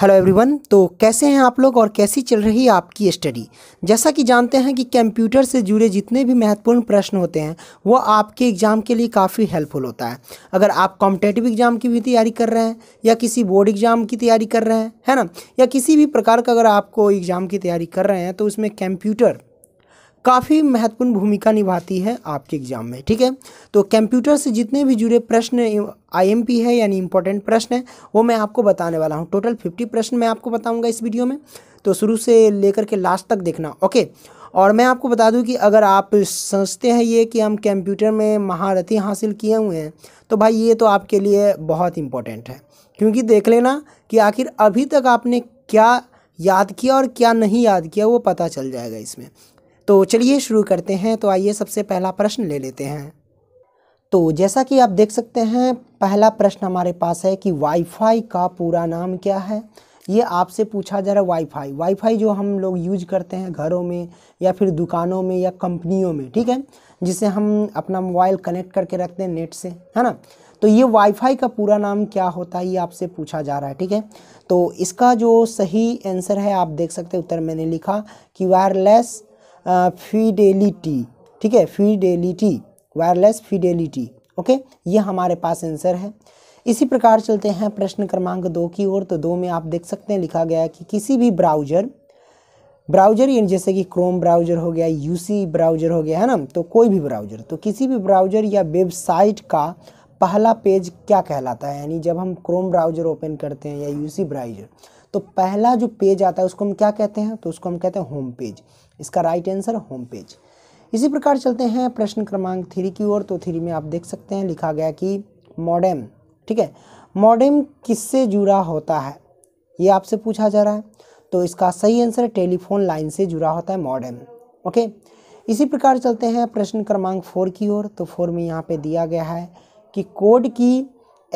hello everyone तो कैसे हैं आप लोग और कैसी चल रही है आपकी स्टडी जैसा कि जानते हैं कि कंप्यूटर से जुड़े जितने भी महत्वपूर्ण प्रश्न होते हैं वो आपके एग्ज़ाम के लिए काफ़ी हेल्पफुल होता है अगर आप कॉम्पिटेटिव एग्ज़ाम की भी तैयारी कर रहे हैं या किसी बोर्ड एग्ज़ाम की तैयारी कर रहे हैं है ना या किसी भी प्रकार का अगर आपको एग्ज़ाम की तैयारी कर रहे हैं तो उसमें कंप्यूटर काफ़ी महत्वपूर्ण भूमिका निभाती है आपके एग्जाम में ठीक है तो कंप्यूटर से जितने भी जुड़े प्रश्न आईएमपी है यानी इंपॉर्टेंट प्रश्न है वो मैं आपको बताने वाला हूँ टोटल फिफ्टी प्रश्न मैं आपको बताऊँगा इस वीडियो में तो शुरू से लेकर के लास्ट तक देखना ओके और मैं आपको बता दूं कि अगर आप सोचते हैं ये कि हम कंप्यूटर में महारथी हासिल किए हुए हैं तो भाई ये तो आपके लिए बहुत इम्पोर्टेंट है क्योंकि देख लेना कि आखिर अभी तक आपने क्या याद किया और क्या नहीं याद किया वो पता चल जाएगा इसमें तो चलिए शुरू करते हैं तो आइए सबसे पहला प्रश्न ले लेते हैं तो जैसा कि आप देख सकते हैं पहला प्रश्न हमारे पास है कि वाईफाई का पूरा नाम क्या है ये आपसे पूछा जा रहा है वाईफाई वाईफाई जो हम लोग यूज करते हैं घरों में या फिर दुकानों में या कंपनियों में ठीक है जिसे हम अपना मोबाइल कनेक्ट करके रखते हैं नेट से है ना तो ये वाईफाई का पूरा नाम क्या होता है ये आपसे पूछा जा रहा है ठीक है तो इसका जो सही आंसर है आप देख सकते हैं उत्तर मैंने लिखा कि वायरलेस फीडेलिटी ठीक है फीडेलिटी वायरलेस फीडेलिटी ओके ये हमारे पास आंसर है इसी प्रकार चलते हैं प्रश्न क्रमांक दो की ओर तो दो में आप देख सकते हैं लिखा गया है कि किसी भी ब्राउज़र ब्राउज़र यानी जैसे कि क्रोम ब्राउज़र हो गया यूसी ब्राउज़र हो गया है ना तो कोई भी ब्राउज़र तो किसी भी ब्राउज़र या वेबसाइट का पहला पेज क्या कहलाता है यानी जब हम क्रोम ब्राउज़र ओपन करते हैं या यूसी ब्राउज़र तो पहला जो पेज आता है उसको हम क्या कहते हैं तो उसको हम कहते हैं होम पेज इसका राइट आंसर होम पेज इसी प्रकार चलते हैं प्रश्न क्रमांक थ्री की ओर तो थ्री में आप देख सकते हैं लिखा गया कि मॉडेम ठीक है मॉडेम किससे जुड़ा होता है ये आपसे पूछा जा रहा है तो इसका सही आंसर टेलीफोन लाइन से जुड़ा होता है मॉडेम ओके इसी प्रकार चलते हैं प्रश्न क्रमांक फोर की ओर तो फोर में यहाँ पे दिया गया है कि कोड की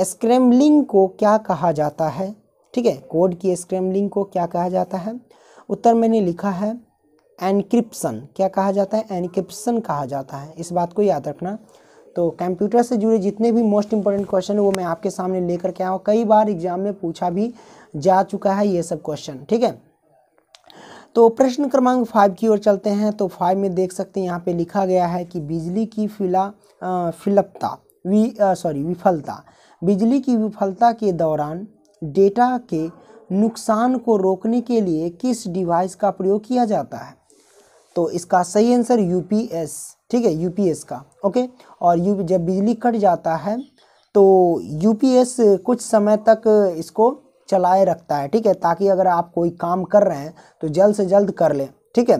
स्क्रैम्बलिंग को क्या कहा जाता है ठीक है कोड की स्क्रैम्बलिंग को क्या कहा जाता है उत्तर मैंने लिखा है एनक्रिप्सन क्या कहा जाता है एनक्रिप्सन कहा जाता है इस बात को याद रखना तो कंप्यूटर से जुड़े जितने भी मोस्ट इंपॉर्टेंट क्वेश्चन है वो मैं आपके सामने लेकर के आया हूँ कई बार एग्जाम में पूछा भी जा चुका है ये सब क्वेश्चन ठीक है तो प्रश्न क्रमांक फाइव की ओर चलते हैं तो फाइव में देख सकते हैं यहाँ पे लिखा गया है कि बिजली की फिला फिलपता वी सॉरी विफलता बिजली की विफलता के दौरान डेटा के नुकसान को रोकने के लिए किस डिवाइस का प्रयोग किया जाता है तो इसका सही आंसर यूपीएस ठीक है यूपीएस का ओके और यू जब बिजली कट जाता है तो यूपीएस कुछ समय तक इसको चलाए रखता है ठीक है ताकि अगर आप कोई काम कर रहे हैं तो जल्द से जल्द कर लें ठीक है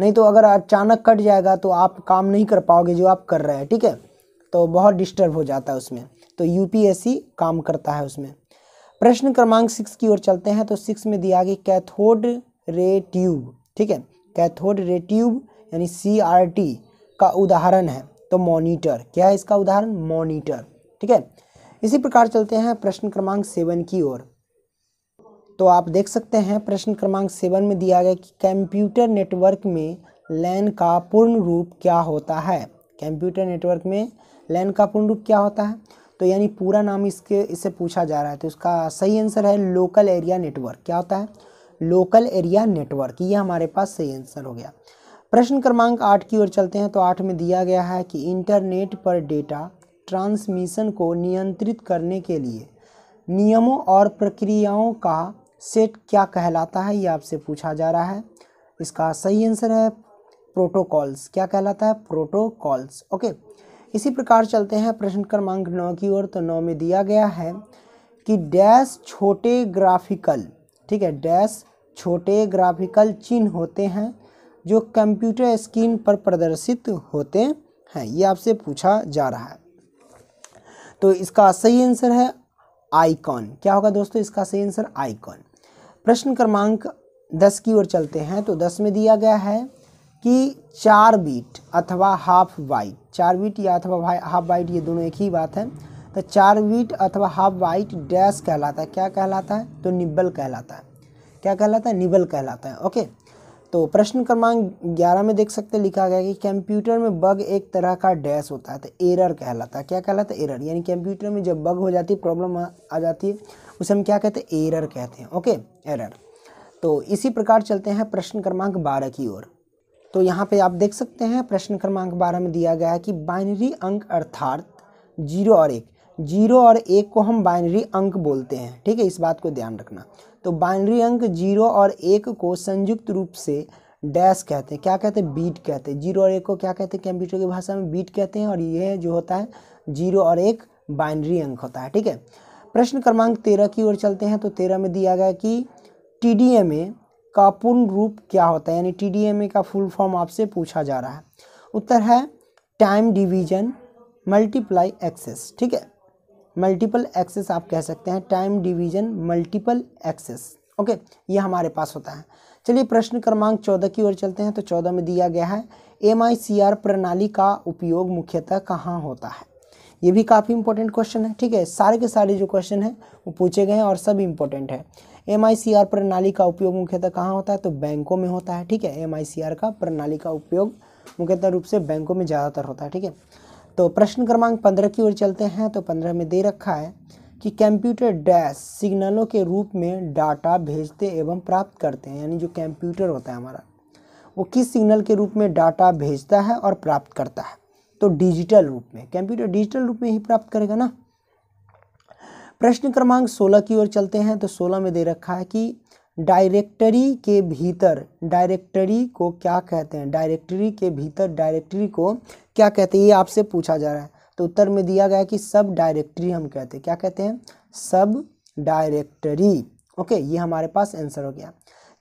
नहीं तो अगर अचानक कट जाएगा तो आप काम नहीं कर पाओगे जो आप कर रहे हैं ठीक है तो बहुत डिस्टर्ब हो जाता है उसमें तो ही काम करता है उसमें प्रश्न क्रमांक सिक्स की ओर चलते हैं तो सिक्स में दिया गया कैथोड रे ट्यूब ठीक है कैथोड रे ट्यूब यानी सी का उदाहरण है तो मॉनिटर क्या है इसका उदाहरण मॉनिटर ठीक है इसी प्रकार चलते हैं प्रश्न क्रमांक सेवन की ओर तो आप देख सकते हैं प्रश्न क्रमांक सेवन में दिया गया कि कंप्यूटर नेटवर्क में लैन का पूर्ण रूप क्या होता है कंप्यूटर नेटवर्क में लैन का पूर्ण रूप क्या होता है तो यानी पूरा नाम इसके इससे पूछा जा रहा है तो इसका सही आंसर है लोकल एरिया नेटवर्क क्या होता है लोकल एरिया नेटवर्क ये हमारे पास सही आंसर हो गया प्रश्न क्रमांक आठ की ओर चलते हैं तो आठ में दिया गया है कि इंटरनेट पर डेटा ट्रांसमिशन को नियंत्रित करने के लिए नियमों और प्रक्रियाओं का सेट क्या कहलाता है ये आपसे पूछा जा रहा है इसका सही आंसर है प्रोटोकॉल्स क्या कहलाता है प्रोटोकॉल्स ओके इसी प्रकार चलते हैं प्रश्न क्रमांक नौ की ओर तो नौ में दिया गया है कि डैश छोटे ग्राफिकल ठीक है डैश छोटे ग्राफिकल चिन्ह होते हैं जो कंप्यूटर स्क्रीन पर प्रदर्शित होते हैं ये आपसे पूछा जा रहा है तो इसका सही आंसर है आइकॉन क्या होगा दोस्तों इसका सही आंसर आइकॉन प्रश्न क्रमांक दस की ओर चलते हैं तो दस में दिया गया है कि चार बीट अथवा हाफ वाइट चार बीट या अथवा हाफ वाइट ये दोनों एक ही बात है तो चार बीट अथवा हाफ वाइट डैश कहलाता है क्या कहलाता है तो निब्बल कहलाता है क्या कहलाता है निबल कहलाता है ओके तो प्रश्न क्रमांक ग्यारह में देख सकते लिखा गया कि कंप्यूटर में बग एक तरह का डैश होता है तो एरर कहलाता है क्या कहलाता है एरर यानी कंप्यूटर में जब बग हो जाती है प्रॉब्लम आ जाती है उसे हम क्या कहते हैं एरर कहते हैं ओके एरर तो इसी प्रकार चलते हैं प्रश्न क्रमांक बारह की ओर तो यहाँ पर आप देख सकते हैं प्रश्न क्रमांक बारह में दिया गया है कि बाइनरी अंक अर्थात जीरो और एक जीरो और एक को हम बाइनरी अंक बोलते हैं ठीक है इस बात को ध्यान रखना तो बाइनरी अंक जीरो और एक को संयुक्त रूप से डैश कहते हैं क्या कहते हैं बीट कहते हैं जीरो और एक को क्या कहते हैं कंप्यूटर की भाषा में बीट कहते हैं और ये जो होता है जीरो और एक बाइनरी अंक होता है ठीक है प्रश्न क्रमांक तेरह की ओर चलते हैं तो तेरह में दिया गया कि टी डी एम ए का पूर्ण रूप क्या होता है यानी टी डी एम ए का फुल फॉर्म आपसे पूछा जा रहा है उत्तर है टाइम डिवीजन मल्टीप्लाई एक्सेस ठीक है मल्टीपल एक्सेस आप कह सकते हैं time division multiple access okay ये हमारे पास होता है चलिए प्रश्न क्रमांक चौदह की ओर चलते हैं तो चौदह में दिया गया है एम प्रणाली का उपयोग मुख्यतः कहाँ होता है ये भी काफ़ी इंपॉर्टेंट क्वेश्चन है ठीक है सारे के सारे जो क्वेश्चन हैं वो पूछे गए हैं और सब इम्पोर्टेंट है एम प्रणाली का उपयोग मुख्यतः कहाँ होता है तो बैंकों में होता है ठीक है एम का प्रणाली का उपयोग मुख्यतः रूप से बैंकों में ज़्यादातर होता है ठीक है तो प्रश्न क्रमांक पंद्रह की ओर चलते हैं तो पंद्रह में दे रखा है कि कंप्यूटर डैश सिग्नलों के रूप में डाटा भेजते एवं प्राप्त करते हैं यानी जो कंप्यूटर होता है हमारा वो किस सिग्नल के रूप में डाटा भेजता है और प्राप्त करता है तो डिजिटल रूप में कंप्यूटर डिजिटल रूप में ही प्राप्त करेगा ना प्रश्न क्रमांक सोलह की ओर चलते हैं तो सोलह में दे रखा है कि डायरेक्टरी के भीतर डायरेक्टरी को क्या कहते हैं डायरेक्टरी के भीतर डायरेक्टरी को क्या कहते हैं ये आपसे पूछा जा रहा है तो उत्तर में दिया गया कि सब डायरेक्टरी हम कहते हैं क्या कहते हैं सब डायरेक्टरी ओके ये हमारे पास आंसर हो गया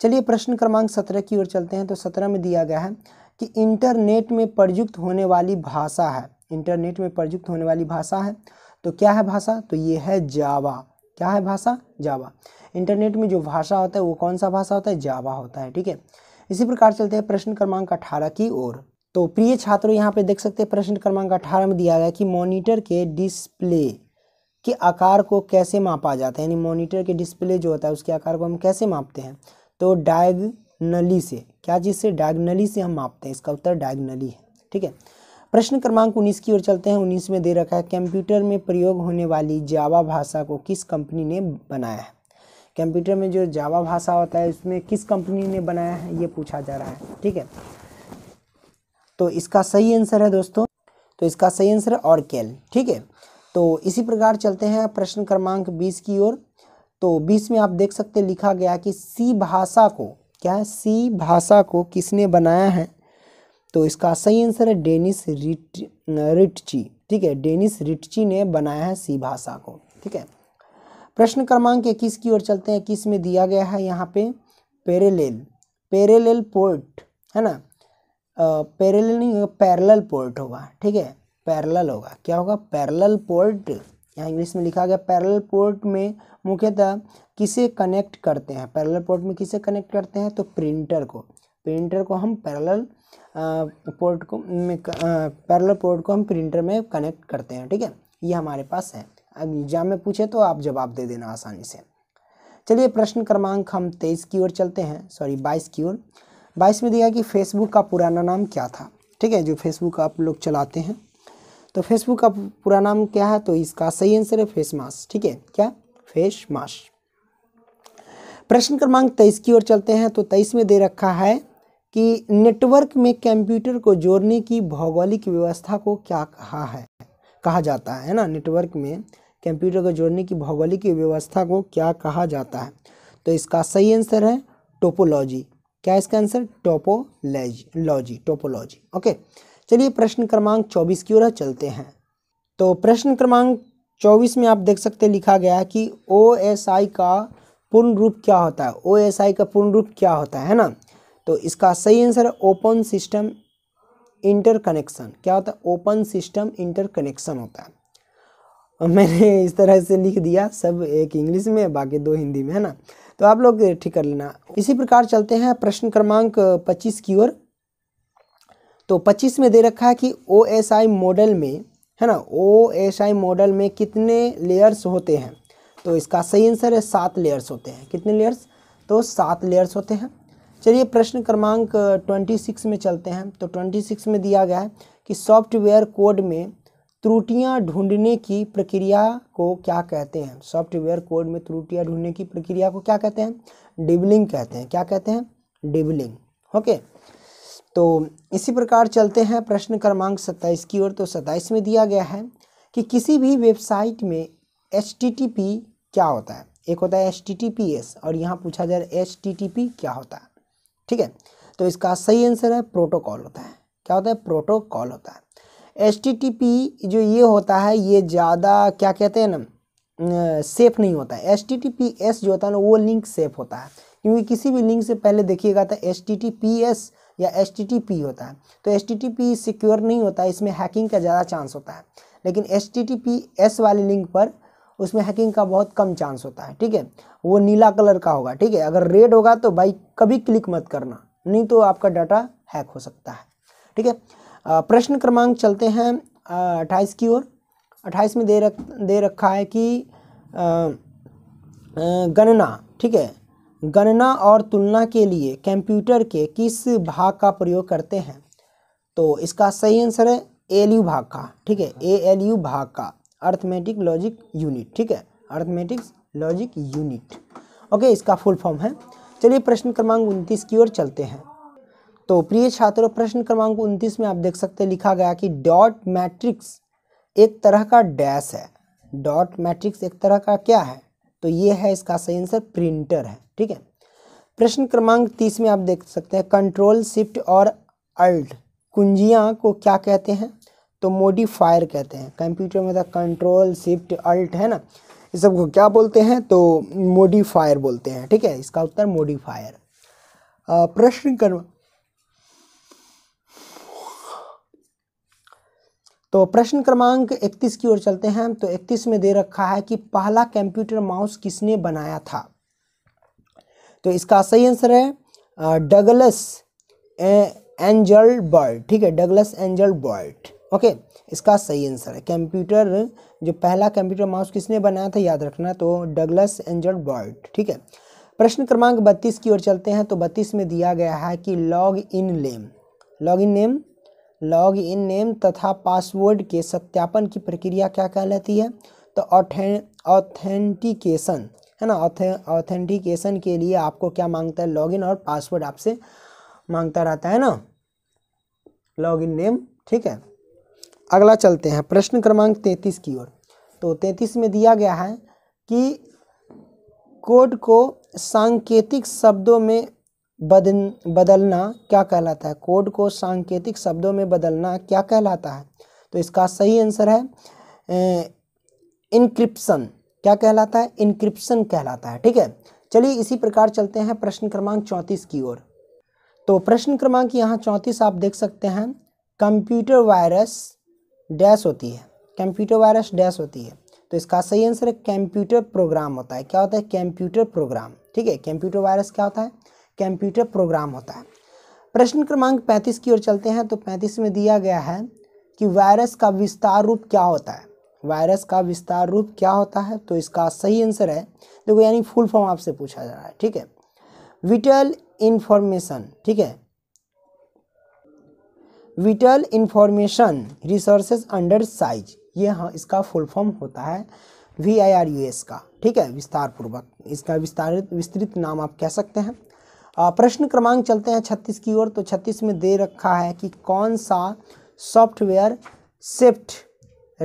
चलिए प्रश्न क्रमांक सत्रह की ओर चलते हैं तो सत्रह में दिया गया है कि इंटरनेट में प्रयुक्त होने वाली भाषा है इंटरनेट में प्रयुक्त होने वाली भाषा है तो क्या है भाषा तो ये है जावा क्या है भाषा जावा इंटरनेट में जो भाषा होता है वो कौन सा भाषा होता है जावा होता है ठीक है इसी प्रकार चलते हैं प्रश्न क्रमांक अठारह की ओर तो प्रिय छात्रों यहाँ पे देख सकते हैं प्रश्न क्रमांक अठारह में दिया गया कि मॉनिटर के डिस्प्ले के आकार को कैसे मापा जाता है यानी मॉनिटर के डिस्प्ले जो होता है उसके आकार को हम कैसे मापते हैं तो डायगनली से क्या चीज़ से डायगनली से हम मापते हैं इसका उत्तर डायगनली है ठीक है प्रश्न क्रमांक 19 की ओर चलते हैं 19 में दे रखा है कंप्यूटर में प्रयोग होने वाली जावा भाषा को किस कंपनी ने बनाया है कंप्यूटर में जो जावा भाषा होता है उसमें किस कंपनी ने बनाया है ये पूछा जा रहा है ठीक है तो इसका सही आंसर है दोस्तों तो इसका सही आंसर है ऑरकेल ठीक है तो इसी प्रकार चलते हैं प्रश्न क्रमांक बीस की ओर तो बीस में आप देख सकते लिखा गया कि सी भाषा को क्या है सी भाषा को किसने बनाया है तो इसका सही आंसर है डेनिस रिट रिटची ठीक है डेनिस रिटची ने बनाया है सी भाषा को ठीक है प्रश्न क्रमांक इक्कीस की ओर चलते हैं इक्कीस में दिया गया है यहाँ पे पेरेलेल पेरेलेल पोर्ट है ना पेरेलेल नहीं होगा पैरेलल पोर्ट होगा ठीक है पैरेलल होगा क्या होगा पैरेलल पोर्ट यहाँ इंग्लिश में लिखा गया पैरेलल पोर्ट में मुख्यतः किसे कनेक्ट करते हैं पैरेलल पोर्ट में किसे कनेक्ट करते हैं तो प्रिंटर को प्रिंटर को हम पैरेलल पोर्ट को पैरेलल पोर्ट को हम प्रिंटर में कनेक्ट करते हैं ठीक है ये हमारे पास है एग्जाम में पूछे तो आप जवाब दे देना आसानी से चलिए प्रश्न क्रमांक हम तेईस की ओर चलते हैं सॉरी बाईस की ओर बाईस में दिया कि फेसबुक का पुराना नाम क्या था ठीक है जो फेसबुक आप लोग चलाते हैं तो फेसबुक का पूरा नाम क्या है तो इसका सही आंसर है फेस मास्क ठीक है क्या फेस मास्क प्रश्न क्रमांक तेईस की ओर चलते हैं तो तेईस में दे रखा है कि नेटवर्क में कंप्यूटर को जोड़ने की भौगोलिक व्यवस्था को क्या कहा है कहा जाता है ना नेटवर्क में कंप्यूटर को जोड़ने की भौगोलिक व्यवस्था को क्या कहा जाता है तो इसका सही आंसर है टोपोलॉजी क्या इसका आंसर टोपोलॉजी टोपोलॉजी ओके चलिए प्रश्न क्रमांक चौबीस की ओर चलते हैं तो प्रश्न क्रमांक चौबीस में आप देख सकते लिखा गया है कि ओ का पूर्ण रूप क्या होता है ओ का पूर्ण रूप क्या होता है ना तो इसका सही आंसर है ओपन सिस्टम इंटरकनेक्शन क्या होता है ओपन सिस्टम इंटरकनेक्शन होता है और मैंने इस तरह से लिख दिया सब एक इंग्लिश में बाकी दो हिंदी में है ना तो आप लोग ठीक कर लेना इसी प्रकार चलते हैं प्रश्न क्रमांक पच्चीस की ओर तो पच्चीस में दे रखा है कि ओ एस आई मॉडल में है ना ओ एस आई मॉडल में कितने लेयर्स होते हैं तो इसका सही आंसर है सात लेयर्स होते हैं कितने लेयर्स तो सात लेयर्स होते हैं चलिए प्रश्न क्रमांक 26 में चलते हैं तो 26 में दिया गया है कि सॉफ्टवेयर कोड में त्रुटियां ढूंढने की प्रक्रिया को क्या कहते हैं सॉफ्टवेयर कोड में त्रुटियां ढूंढने की प्रक्रिया को क्या कहते हैं डिबलिंग कहते हैं क्या कहते हैं डिबलिंग ओके तो इसी प्रकार चलते हैं प्रश्न क्रमांक सत्ताईस की ओर तो सत्ताईस में दिया गया है कि किसी भी वेबसाइट में एच क्या होता है एक होता है एच और यहाँ पूछा जाए एच क्या होता है ठीक है तो इसका सही आंसर है प्रोटोकॉल होता है क्या होता है प्रोटोकॉल होता है एच जो ये होता है ये ज़्यादा क्या कहते हैं ना सेफ नहीं होता है एच जो होता है ना वो लिंक सेफ होता है क्योंकि किसी भी लिंक से पहले देखिएगा तो एच या एच होता है तो एच सिक्योर नहीं होता है इसमें हैकिंग का ज़्यादा चांस होता है लेकिन एच वाले लिंक पर उसमें हैकिंग का बहुत कम चांस होता है ठीक है वो नीला कलर का होगा ठीक है अगर रेड होगा तो भाई कभी क्लिक मत करना नहीं तो आपका डाटा हैक हो सकता है ठीक है प्रश्न क्रमांक चलते हैं अट्ठाईस की ओर अट्ठाईस में दे रख दे रखा है कि गणना ठीक है गणना और तुलना के लिए कंप्यूटर के किस भाग का प्रयोग करते हैं तो इसका सही आंसर है एल यू भाग का ठीक है ए एल यू भाग का अर्थमेटिक लॉजिक यूनिट ठीक है अर्थमेटिक्स लॉजिक यूनिट ओके इसका फुल फॉर्म है चलिए प्रश्न क्रमांक उनतीस की ओर चलते हैं तो प्रिय छात्रों प्रश्न क्रमांक उनतीस में आप देख सकते हैं लिखा गया कि डॉट मैट्रिक्स एक तरह का डैश है डॉट मैट्रिक्स एक तरह का क्या है तो ये है इसका सही आंसर प्रिंटर है ठीक है प्रश्न क्रमांक तीस में आप देख सकते हैं कंट्रोल शिफ्ट और अल्ट कुंजियां को क्या कहते हैं तो मोडिफायर कहते हैं कंप्यूटर में था कंट्रोल शिफ्ट अल्ट है ना इस सब को क्या बोलते हैं तो मोडिफायर बोलते हैं ठीक है इसका उत्तर मोडिफायर प्रश्न क्रम तो प्रश्न क्रमांक 31 की ओर चलते हैं तो 31 में दे रखा है कि पहला कंप्यूटर माउस किसने बनाया था तो इसका सही आंसर है डगलस एंजल बर्ड ठीक है डगलस एंजल बर्ड ओके इसका सही आंसर है कंप्यूटर जो पहला कंप्यूटर माउस किसने बनाया था याद रखना तो डगलस एंजल बर्ड ठीक है प्रश्न क्रमांक बत्तीस की ओर चलते हैं तो बत्तीस में दिया गया है कि log in name log in name log in name तथा पासवर्ड के सत्यापन की प्रक्रिया क्या कहलाती है तो ऑथेंटिकेशन है ना ऑथेंटिकेशन के लिए आपको क्या मांगता है लॉगिन और पासवर्ड आपसे मांगता रहता है ना लॉगिन नेम ठीक है अगला चलते हैं प्रश्न क्रमांक तैंतीस की ओर तो तैंतीस में दिया गया है कि कोड को सांकेतिक शब्दों में बदन बदलना क्या कहलाता है कोड को सांकेतिक शब्दों में बदलना क्या कहलाता है तो इसका सही आंसर है इनक्रिप्शन क्या कहलाता है इनक्रिप्सन कहलाता है ठीक है चलिए इसी प्रकार चलते हैं प्रश्न क्रमांक चौंतीस की ओर तो प्रश्न क्रमांक यहाँ चौंतीस आप देख सकते हैं कंप्यूटर वायरस डैश होती है कंप्यूटर वायरस डैश होती है तो इसका सही आंसर है कंप्यूटर प्रोग्राम होता है क्या होता है कंप्यूटर प्रोग्राम ठीक है कंप्यूटर वायरस क्या होता है कंप्यूटर प्रोग्राम होता है प्रश्न क्रमांक पैंतीस की ओर चलते हैं तो पैंतीस में दिया गया है कि वायरस का विस्तार रूप क्या होता है वायरस का विस्तार रूप क्या होता है तो इसका सही आंसर है देखो यानी फुल फॉर्म आपसे पूछा जा रहा है ठीक है विटल इन्फॉर्मेशन ठीक है vital information resources under siege ये हाँ इसका फुल फॉर्म होता है V I R U S का ठीक है विस्तार पूर्वक इसका विस्तारित विस्तृत नाम आप कह सकते हैं प्रश्न क्रमांक चलते हैं छत्तीस की ओर तो छत्तीस में दे रखा है कि कौन सा सॉफ्टवेयर सेफ्ट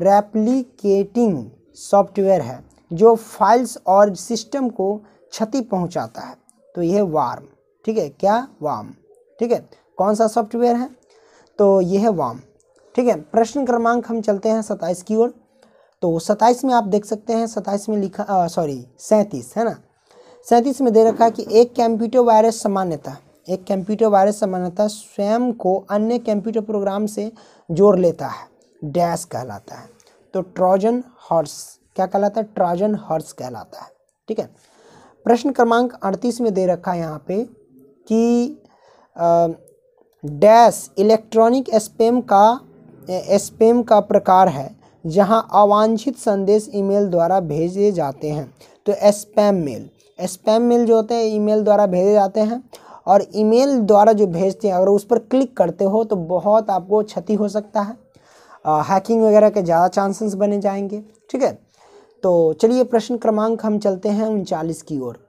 रेप्लिकेटिंग सॉफ्टवेयर है जो फाइल्स और सिस्टम को क्षति पहुंचाता है तो यह वार्म ठीक है क्या वार्म ठीक है कौन सा सॉफ्टवेयर है तो ये है वाम ठीक है प्रश्न क्रमांक हम चलते हैं सत्ताईस की ओर तो सत्ताईस में आप देख सकते हैं सत्ताईस में लिखा सॉरी सैंतीस है ना सैंतीस में दे रखा है कि एक कैम्प्यूटर वायरस सामान्यता एक कंप्यूटर वायरस सामान्यता स्वयं को अन्य कंप्यूटर प्रोग्राम से जोड़ लेता है डैश कहलाता है तो ट्रॉजन हॉर्स क्या कहलाता है ट्रॉजन हॉर्स कहलाता है ठीक है प्रश्न क्रमांक अड़तीस में दे रखा है यहाँ पे कि डैश इलेक्ट्रॉनिक स्पेम का स्पेम का प्रकार है जहाँ अवांछित संदेश ईमेल द्वारा भेजे जाते हैं तो स्पैम मेल स्पैम मेल जो होते हैं ईमेल द्वारा भेजे जाते हैं और ईमेल द्वारा जो भेजते हैं अगर उस पर क्लिक करते हो तो बहुत आपको क्षति हो सकता है आ, हैकिंग वगैरह के ज़्यादा चांसेस बने जाएंगे ठीक है तो चलिए प्रश्न क्रमांक हम चलते हैं उनचालीस की ओर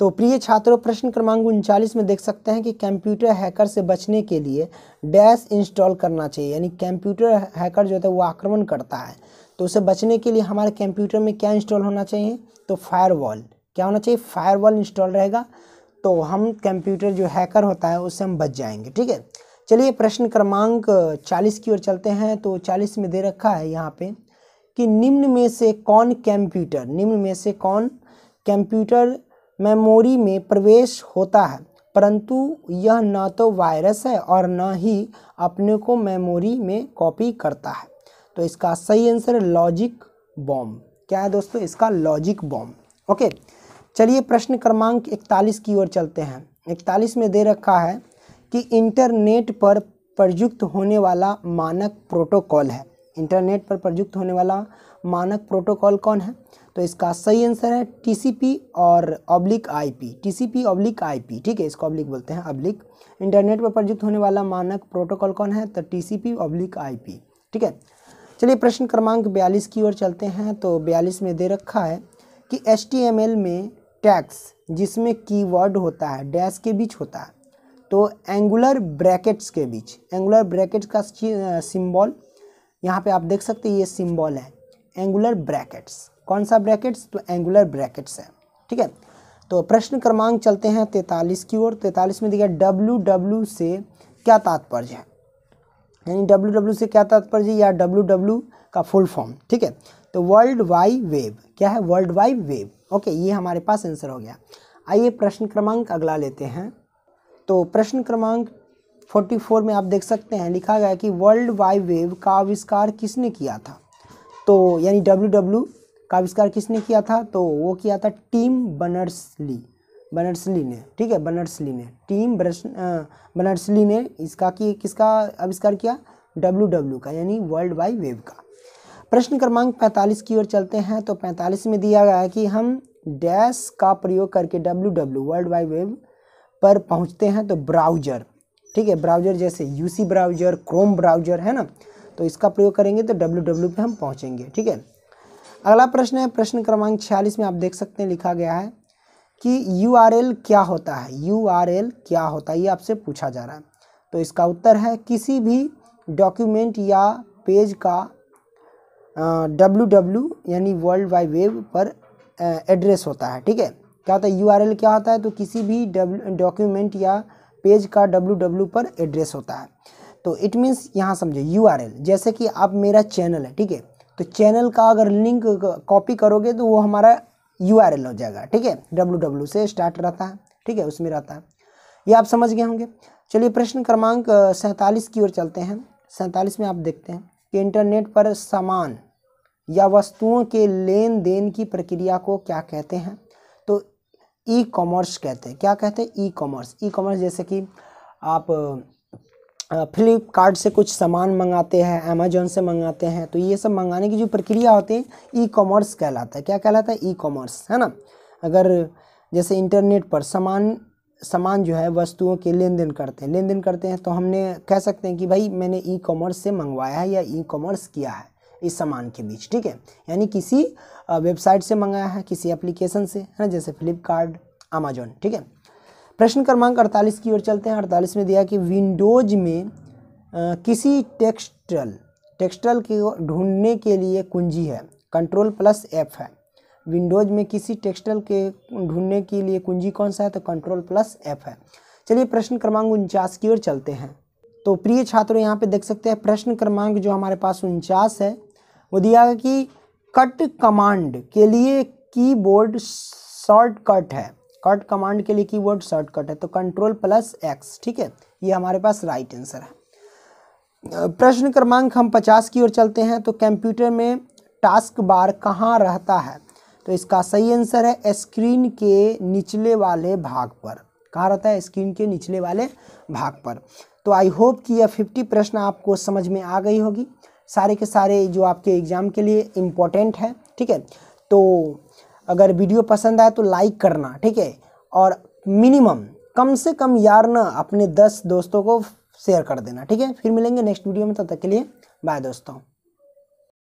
तो प्रिय छात्रों प्रश्न क्रमांक उनचालीस में देख सकते हैं कि कंप्यूटर हैकर से बचने के लिए डैश इंस्टॉल करना चाहिए यानी कंप्यूटर हैकर जो होता है वो आक्रमण करता है तो उसे बचने के लिए हमारे कंप्यूटर में क्या इंस्टॉल होना चाहिए तो फायरवॉल क्या होना चाहिए फायरवॉल इंस्टॉल रहेगा तो हम कंप्यूटर जो हैकर होता है उससे हम बच जाएंगे ठीक है चलिए प्रश्न क्रमांक चालीस की ओर चलते हैं तो चालीस में दे रखा है यहाँ पर कि निम्न में से कौन कंप्यूटर निम्न में से कौन कंप्यूटर मेमोरी में प्रवेश होता है परंतु यह न तो वायरस है और न ही अपने को मेमोरी में कॉपी करता है तो इसका सही आंसर लॉजिक बॉम्ब क्या है दोस्तों इसका लॉजिक बॉम्ब ओके चलिए प्रश्न क्रमांक इकतालीस की ओर चलते हैं इकतालीस में दे रखा है कि इंटरनेट पर प्रयुक्त होने वाला मानक प्रोटोकॉल है इंटरनेट पर प्रयुक्त होने वाला मानक प्रोटोकॉल कौन है तो इसका सही आंसर है टीसीपी और oblique IP TCP oblique IP ठीक है इसको ऑब्लिक बोलते हैं ऑब्लिक इंटरनेट पर प्रयुक्त होने वाला मानक प्रोटोकॉल कौन है तो टीसीपी ऑब्लिक आईपी ठीक है चलिए प्रश्न क्रमांक बयालीस की ओर चलते हैं तो बयालीस में दे रखा है कि एच में टैक्स जिसमें वर्ड होता है डैश के बीच होता है तो एंगुलर ब्रैकेट्स के बीच एंगुलर ब्रैकेट्स का सिम्बॉल यहाँ पे आप देख सकते हैं ये सिंबल है एंगुलर ब्रैकेट्स कौन सा ब्रैकेट्स तो एंगुलर ब्रैकेट्स है ठीक है तो प्रश्न क्रमांक चलते हैं तैंतालीस की ओर तैंतालीस में देखिए डब्ल्यू डब्ल्यू से क्या तात्पर्य है यानी डब्ल्यू डब्ल्यू से क्या तात्पर्य या डब्ल्यू डब्ल्यू का फुल फॉर्म ठीक है तो वर्ल्ड वाइड वेब क्या है वर्ल्ड वाइड वेब ओके ये हमारे पास आंसर हो गया आइए प्रश्न क्रमांक अगला लेते हैं तो प्रश्न क्रमांक 44 में आप देख सकते हैं लिखा गया कि वर्ल्ड वाइड वेब का आविष्कार किसने किया था तो यानी डब्ल्यू डब्ल्यू का आविष्कार किसने किया था तो वो किया था टीम बनर्सली बनर्सली ने ठीक है बनर्सली ने टीम बनर्सली ने इसका कि किसका आविष्कार किया डब्ल्यू डब्ल्यू का यानी वर्ल्ड वाइड वेब का प्रश्न क्रमांक 45 की ओर चलते हैं तो 45 में दिया गया है कि हम डैश का प्रयोग करके W W world wide web पर पहुंचते हैं तो ब्राउजर ठीक है ब्राउजर जैसे यूसी ब्राउजर क्रोम ब्राउजर है ना तो इसका प्रयोग करेंगे तो डब्ल्यू डब्ल्यू पर हम पहुँचेंगे ठीक है अगला प्रश्न है प्रश्न क्रमांक छियालीस में आप देख सकते हैं लिखा गया है कि यू क्या होता है यू क्या होता है ये आपसे पूछा जा रहा है तो इसका उत्तर है किसी भी डॉक्यूमेंट या पेज का डब्ल्यू डब्ल्यू यानी वर्ल्ड वाइड वेब पर एड्रेस होता है ठीक है क्या होता है यू क्या होता है तो किसी भी डॉक्यूमेंट या पेज का डब्ल्यू डब्ल्यू पर एड्रेस होता है तो इट मीन्स यहाँ समझो यू जैसे कि आप मेरा चैनल है ठीक है तो चैनल का अगर लिंक कॉपी करोगे तो वो हमारा यू हो जाएगा ठीक है डब्ल्यू से स्टार्ट रहता है ठीक है उसमें रहता है ये आप समझ गए होंगे चलिए प्रश्न क्रमांक सैंतालीस की ओर चलते हैं सैंतालीस में आप देखते हैं कि इंटरनेट पर सामान या वस्तुओं के लेन देन की प्रक्रिया को क्या कहते हैं तो ई कॉमर्स कहते हैं क्या कहते हैं ई कॉमर्स ई कॉमर्स जैसे कि आप फ्लिपकार्ट से कुछ सामान मंगाते हैं अमेजोन से मंगाते हैं तो ये सब मंगाने की जो प्रक्रिया होती है ई कॉमर्स कहलाता है क्या कहलाता है ई कॉमर्स है ना अगर जैसे इंटरनेट पर सामान सामान जो है वस्तुओं के लेन देन करते हैं लेन देन करते हैं तो हमने कह सकते हैं कि भाई मैंने ई कॉमर्स से मंगवाया है या ई कॉमर्स किया है इस सामान के बीच ठीक है यानी किसी वेबसाइट से मंगाया है किसी एप्लीकेशन से है ना जैसे फ्लिपकार्ट अमेजोन ठीक है प्रश्न क्रमांक अड़तालीस की ओर चलते हैं अड़तालीस में दिया कि विंडोज में आ, किसी टेक्स्टल टेक्स्टल के ढूंढने के लिए कुंजी है कंट्रोल प्लस एफ है विंडोज में किसी टेक्स्टल के ढूंढने के लिए कुंजी कौन सा है तो कंट्रोल प्लस एफ है चलिए प्रश्न क्रमांक उनचास की ओर चलते हैं तो प्रिय छात्रों यहाँ पे देख सकते हैं प्रश्न क्रमांक जो हमारे पास उनचास है वो दिया कि कट कमांड के लिए कीबोर्ड शॉर्टकट है कट कमांड के लिए की वर्ड शॉर्टकट है तो कंट्रोल प्लस एक्स ठीक है ये हमारे पास राइट आंसर है प्रश्न क्रमांक हम पचास की ओर चलते हैं तो कंप्यूटर में टास्क बार कहाँ रहता है तो इसका सही आंसर है स्क्रीन के निचले वाले भाग पर कहाँ रहता है स्क्रीन के निचले वाले भाग पर तो आई होप कि यह फिफ्टी प्रश्न आपको समझ में आ गई होगी सारे के सारे जो आपके एग्ज़ाम के लिए इम्पोर्टेंट है ठीक है तो अगर वीडियो पसंद आए तो लाइक करना ठीक है और मिनिमम कम से कम यार ना अपने दस दोस्तों को शेयर कर देना ठीक है फिर मिलेंगे नेक्स्ट वीडियो में तब तक के लिए बाय दोस्तों